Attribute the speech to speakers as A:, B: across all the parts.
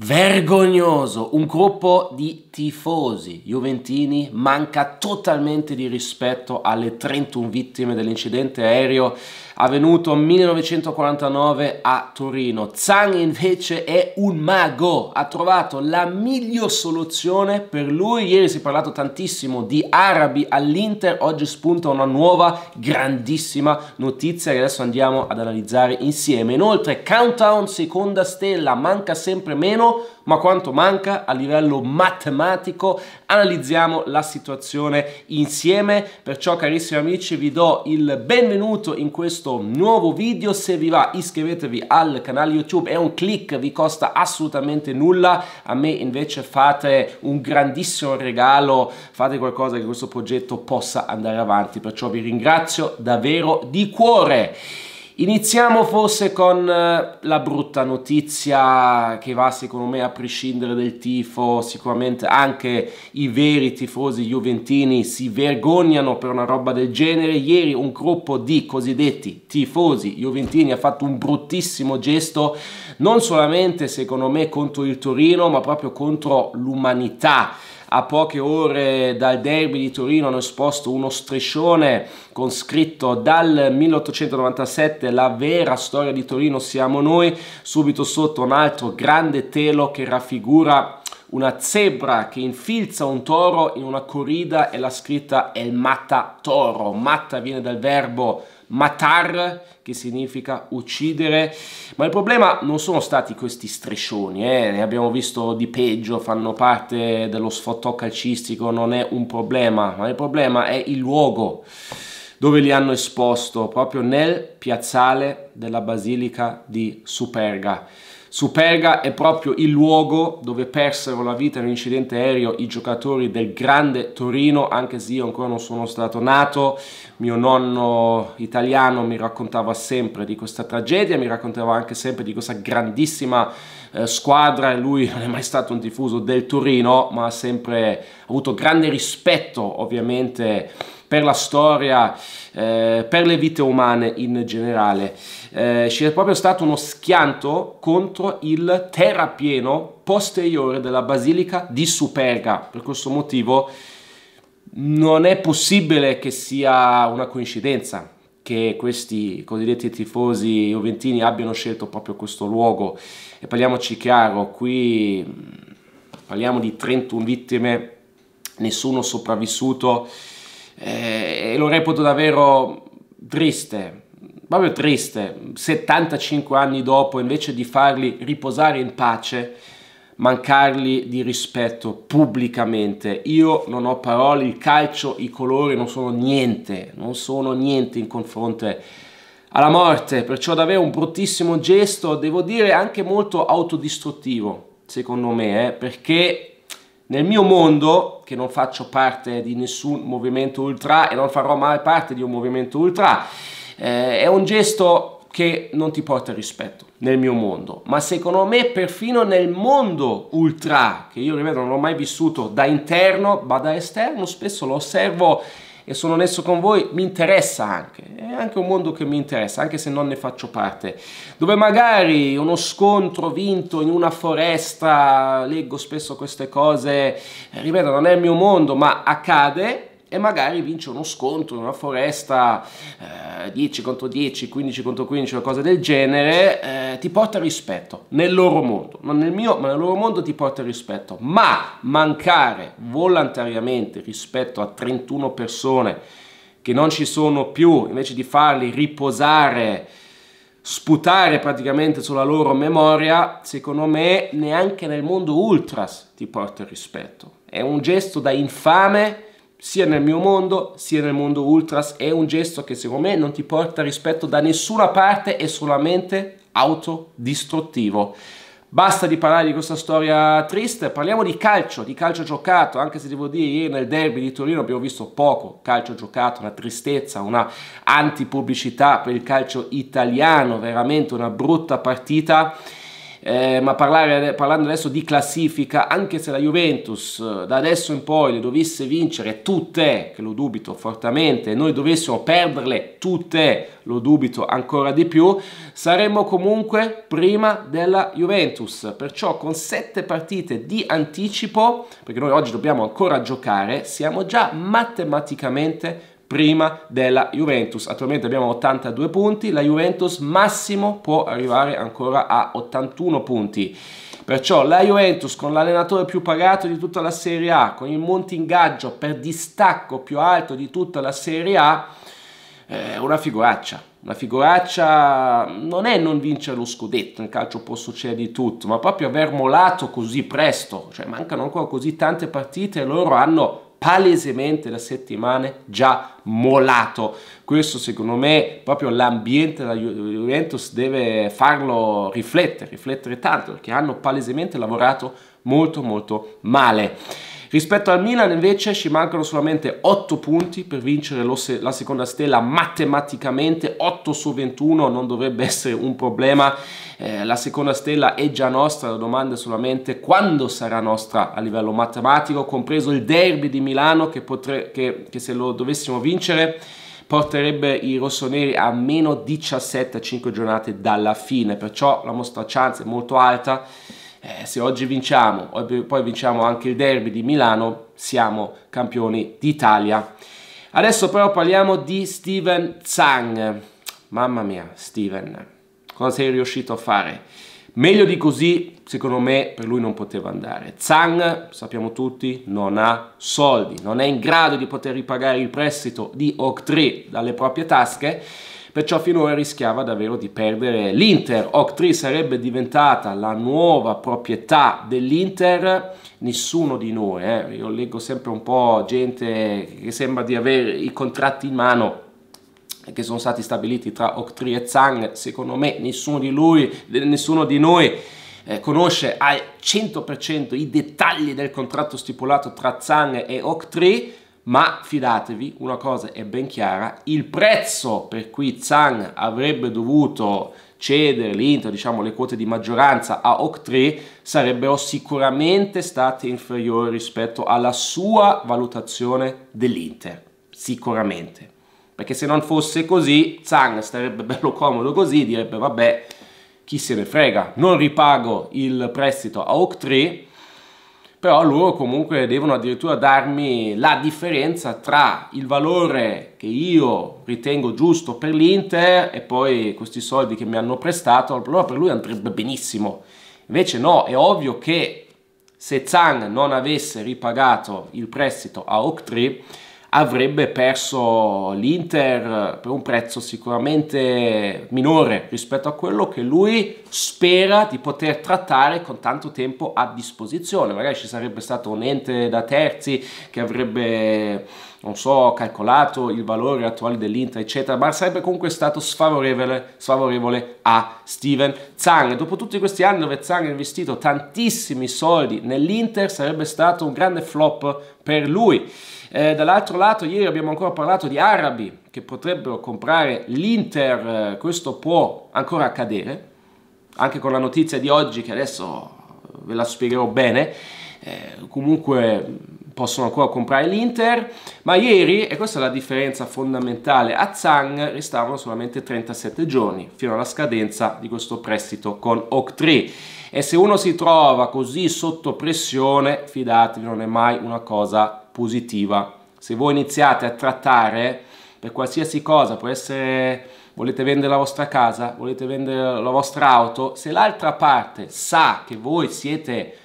A: Vergognoso, un gruppo di tifosi juventini manca totalmente di rispetto alle 31 vittime dell'incidente aereo avvenuto 1949 a Torino. Zhang invece è un mago, ha trovato la miglior soluzione per lui. Ieri si è parlato tantissimo di arabi all'Inter, oggi spunta una nuova grandissima notizia che adesso andiamo ad analizzare insieme. Inoltre Countdown seconda stella, manca sempre meno, ma quanto manca a livello matematico analizziamo la situazione insieme. Perciò carissimi amici vi do il benvenuto in questo questo nuovo video. Se vi va iscrivetevi al canale YouTube, è un click, vi costa assolutamente nulla. A me invece fate un grandissimo regalo, fate qualcosa che questo progetto possa andare avanti. Perciò vi ringrazio davvero di cuore. Iniziamo forse con eh, la brutta notizia che va secondo me a prescindere dal tifo, sicuramente anche i veri tifosi juventini si vergognano per una roba del genere. Ieri un gruppo di cosiddetti tifosi juventini ha fatto un bruttissimo gesto, non solamente secondo me contro il Torino, ma proprio contro l'umanità a poche ore dal derby di Torino hanno esposto uno striscione con scritto dal 1897 la vera storia di Torino siamo noi, subito sotto un altro grande telo che raffigura una zebra che infilza un toro in una corrida e la scritta è il matta toro. Matta viene dal verbo matar che significa uccidere, ma il problema non sono stati questi striscioni, eh? ne abbiamo visto di peggio, fanno parte dello sfottò calcistico, non è un problema, ma il problema è il luogo dove li hanno esposto, proprio nel piazzale della Basilica di Superga. Su Pega è proprio il luogo dove persero la vita in un incidente aereo i giocatori del grande Torino, anche se io ancora non sono stato nato. Mio nonno italiano mi raccontava sempre di questa tragedia, mi raccontava anche sempre di questa grandissima eh, squadra e lui non è mai stato un tifoso del Torino, ma ha sempre avuto grande rispetto ovviamente per la storia, eh, per le vite umane in generale. Eh, c'è proprio stato uno schianto contro il terrapieno posteriore della basilica di Superga. Per questo motivo non è possibile che sia una coincidenza che questi cosiddetti tifosi juventini abbiano scelto proprio questo luogo. E parliamoci chiaro, qui mm, parliamo di 31 vittime, nessuno sopravvissuto eh, e lo reputo davvero triste, proprio triste, 75 anni dopo invece di farli riposare in pace, mancarli di rispetto pubblicamente. Io non ho parole, il calcio, i colori non sono niente, non sono niente in confronto alla morte, perciò davvero un bruttissimo gesto, devo dire anche molto autodistruttivo, secondo me, eh, perché nel mio mondo, che non faccio parte di nessun movimento ultra e non farò mai parte di un movimento ultra, eh, è un gesto che non ti porta rispetto nel mio mondo, ma secondo me perfino nel mondo ultra, che io ripeto non l'ho mai vissuto da interno, ma da esterno spesso lo osservo e sono onesto con voi, mi interessa anche. È anche un mondo che mi interessa, anche se non ne faccio parte. Dove magari uno scontro vinto in una foresta, leggo spesso queste cose, ripeto, non è il mio mondo, ma accade e magari vince uno scontro, in una foresta eh, 10 contro 10, 15 contro 15, una cosa del genere, eh, ti porta rispetto nel loro mondo, non nel mio, ma nel loro mondo ti porta rispetto. Ma mancare volontariamente rispetto a 31 persone che non ci sono più, invece di farli riposare sputare praticamente sulla loro memoria, secondo me neanche nel mondo ultras ti porta rispetto. È un gesto da infame sia nel mio mondo sia nel mondo ultras è un gesto che secondo me non ti porta rispetto da nessuna parte è solamente autodistruttivo basta di parlare di questa storia triste parliamo di calcio di calcio giocato anche se devo dire ieri nel derby di Torino abbiamo visto poco calcio giocato una tristezza una antipubblicità per il calcio italiano veramente una brutta partita eh, ma parlare, parlando adesso di classifica, anche se la Juventus eh, da adesso in poi le dovesse vincere tutte, che lo dubito fortemente, e noi dovessimo perderle tutte, lo dubito ancora di più, saremmo comunque prima della Juventus, perciò con sette partite di anticipo, perché noi oggi dobbiamo ancora giocare, siamo già matematicamente prima della Juventus. Attualmente abbiamo 82 punti, la Juventus massimo può arrivare ancora a 81 punti. Perciò la Juventus con l'allenatore più pagato di tutta la Serie A, con il monte ingaggio per distacco più alto di tutta la Serie A, è eh, una figuraccia. Una figuraccia non è non vincere lo scudetto, nel calcio può succedere di tutto, ma proprio aver molato così presto, cioè mancano ancora così tante partite e loro hanno palesemente da settimane già molato. Questo secondo me proprio l'ambiente della Juventus deve farlo riflettere, riflettere tanto perché hanno palesemente lavorato molto molto male. Rispetto al Milan invece ci mancano solamente 8 punti per vincere la seconda stella matematicamente, 8 su 21 non dovrebbe essere un problema, eh, la seconda stella è già nostra, la domanda è solamente quando sarà nostra a livello matematico, compreso il derby di Milano che, potre, che, che se lo dovessimo vincere porterebbe i rossoneri a meno 17 a 5 giornate dalla fine, perciò la nostra chance è molto alta eh, se oggi vinciamo, poi vinciamo anche il derby di Milano, siamo campioni d'Italia. Adesso però parliamo di Steven Zhang. Mamma mia, Steven, cosa sei riuscito a fare? Meglio di così, secondo me, per lui non poteva andare. Zhang, sappiamo tutti, non ha soldi, non è in grado di poter ripagare il prestito di Oc3 dalle proprie tasche perciò finora rischiava davvero di perdere l'Inter. Oc3 sarebbe diventata la nuova proprietà dell'Inter, nessuno di noi, eh. io leggo sempre un po' gente che sembra di avere i contratti in mano, che sono stati stabiliti tra Octree e Zhang, secondo me nessuno di, lui, nessuno di noi eh, conosce al 100% i dettagli del contratto stipulato tra Zhang e Octree, ma fidatevi, una cosa è ben chiara, il prezzo per cui Zhang avrebbe dovuto cedere l'Inter, diciamo le quote di maggioranza a Octree sarebbero sicuramente state inferiori rispetto alla sua valutazione dell'Inter, sicuramente. Perché se non fosse così, Zhang starebbe bello comodo così, direbbe vabbè, chi se ne frega, non ripago il prestito a Octree però loro comunque devono addirittura darmi la differenza tra il valore che io ritengo giusto per l'Inter e poi questi soldi che mi hanno prestato, allora per lui andrebbe benissimo. Invece no, è ovvio che se Zhang non avesse ripagato il prestito a Octree, avrebbe perso l'Inter per un prezzo sicuramente minore rispetto a quello che lui spera di poter trattare con tanto tempo a disposizione. Magari ci sarebbe stato un ente da terzi che avrebbe, non so, calcolato il valore attuale dell'Inter, eccetera, ma sarebbe comunque stato sfavorevole, sfavorevole a Steven Zang. Dopo tutti questi anni dove Zang ha investito tantissimi soldi nell'Inter, sarebbe stato un grande flop per lui. Eh, dall'altro parlato, ieri abbiamo ancora parlato di arabi che potrebbero comprare l'Inter, eh, questo può ancora accadere, anche con la notizia di oggi che adesso eh, ve la spiegherò bene, eh, comunque possono ancora comprare l'Inter, ma ieri, e questa è la differenza fondamentale, a Zang restavano solamente 37 giorni fino alla scadenza di questo prestito con Oc3 e se uno si trova così sotto pressione, fidatevi, non è mai una cosa positiva se voi iniziate a trattare per qualsiasi cosa, può essere volete vendere la vostra casa, volete vendere la vostra auto, se l'altra parte sa che voi siete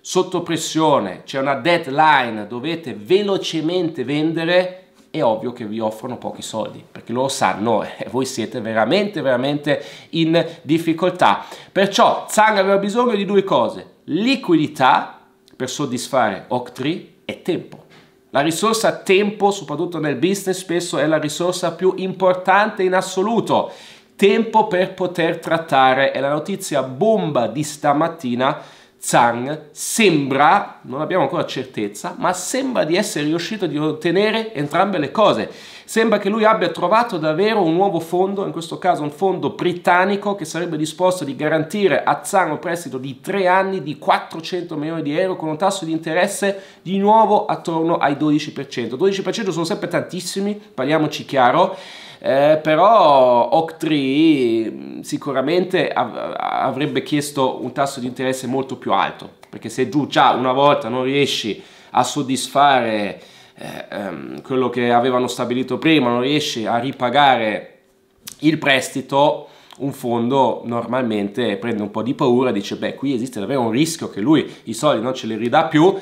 A: sotto pressione, c'è una deadline, dovete velocemente vendere, è ovvio che vi offrono pochi soldi perché loro sanno e voi siete veramente veramente in difficoltà perciò Zang aveva bisogno di due cose liquidità per soddisfare Octree e tempo la risorsa tempo, soprattutto nel business, spesso è la risorsa più importante in assoluto. Tempo per poter trattare è la notizia bomba di stamattina Zhang sembra, non abbiamo ancora certezza, ma sembra di essere riuscito a ottenere entrambe le cose. Sembra che lui abbia trovato davvero un nuovo fondo, in questo caso un fondo britannico che sarebbe disposto di garantire a Zhang un prestito di 3 anni di 400 milioni di euro con un tasso di interesse di nuovo attorno ai 12%. 12% sono sempre tantissimi, parliamoci chiaro eh, però oak sicuramente av avrebbe chiesto un tasso di interesse molto più alto, perché se giù già una volta non riesci a soddisfare eh, ehm, quello che avevano stabilito prima, non riesci a ripagare il prestito, un fondo normalmente prende un po' di paura, dice beh qui esiste davvero un rischio che lui i soldi non ce li ridà più,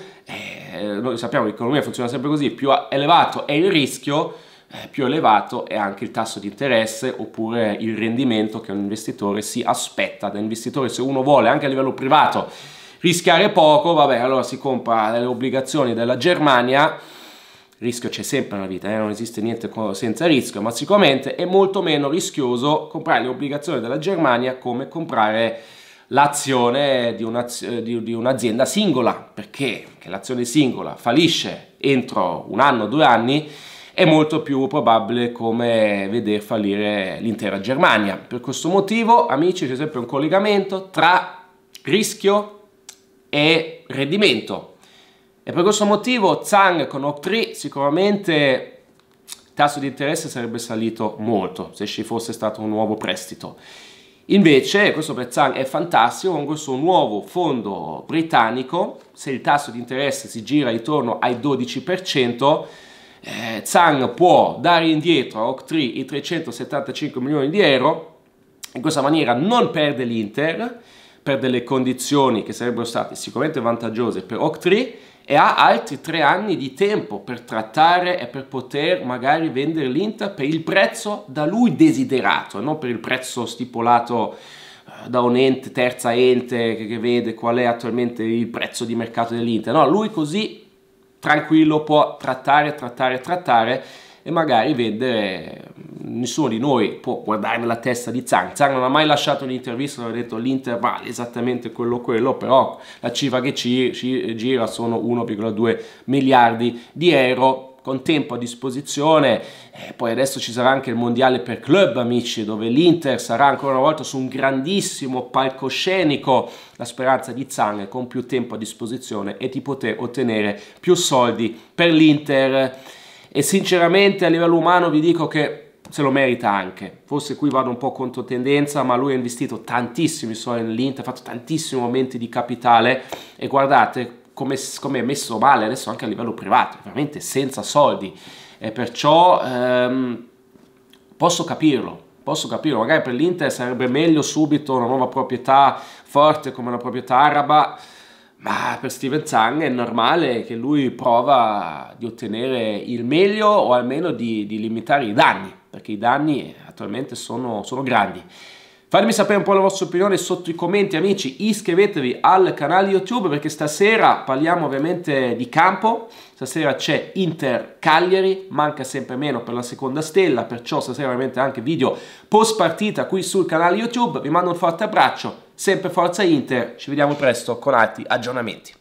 A: eh, noi sappiamo che l'economia funziona sempre così, più elevato è il rischio, eh, più elevato è anche il tasso di interesse oppure il rendimento che un investitore si aspetta da investitore se uno vuole anche a livello privato rischiare poco vabbè allora si compra le obbligazioni della Germania rischio c'è sempre nella vita, eh? non esiste niente senza rischio, ma sicuramente è molto meno rischioso comprare le obbligazioni della Germania come comprare l'azione di, eh, un'azienda singola, perché l'azione singola fallisce entro un anno, due anni, è molto più probabile come veder fallire l'intera Germania. Per questo motivo, amici, c'è sempre un collegamento tra rischio e rendimento. E per questo motivo Zhang con OP3 sicuramente il tasso di interesse sarebbe salito molto se ci fosse stato un nuovo prestito. Invece, questo per Zhang è fantastico, con questo nuovo fondo britannico, se il tasso di interesse si gira intorno ai 12%, eh, Zhang può dare indietro a Octree i 375 milioni di euro, in questa maniera non perde l'Inter per delle condizioni che sarebbero state sicuramente vantaggiose per Octree e ha altri tre anni di tempo per trattare e per poter magari vendere l'Inter per il prezzo da lui desiderato, non per il prezzo stipulato eh, da un ente, terza ente che, vede qual è attualmente il prezzo di mercato dell'Inter. No, lui così tranquillo può trattare, trattare, trattare e magari vendere. Nessuno di noi può guardare nella testa di Zang. Zang non ha mai lasciato un'intervista dove ha detto l'Inter vale esattamente quello quello, però la cifra che ci, ci gira sono 1,2 miliardi di euro con tempo a disposizione. E poi adesso ci sarà anche il mondiale per club, amici, dove l'Inter sarà ancora una volta su un grandissimo palcoscenico. La speranza di Zang con più tempo a disposizione e di poter ottenere più soldi per l'Inter. E sinceramente a livello umano vi dico che se lo merita anche. Forse qui vado un po' contro tendenza, ma lui ha investito tantissimi soldi nell'Inter, ha fatto tantissimi aumenti di capitale e guardate come, come è messo male adesso anche a livello privato, veramente senza soldi. E perciò ehm, posso capirlo, posso capirlo, magari per l'Inter sarebbe meglio subito una nuova proprietà forte come una proprietà araba, ma per Steven Zhang è normale che lui prova di ottenere il meglio o almeno di, di limitare i danni, perché i danni attualmente sono, sono grandi. Fatemi sapere un po' la vostra opinione sotto i commenti, amici. Iscrivetevi al canale YouTube perché stasera parliamo ovviamente di campo. Stasera c'è Inter Cagliari, manca sempre meno per la seconda stella, perciò stasera ovviamente anche video post partita qui sul canale YouTube. Vi mando un forte abbraccio, sempre forza Inter. Ci vediamo presto con altri aggiornamenti.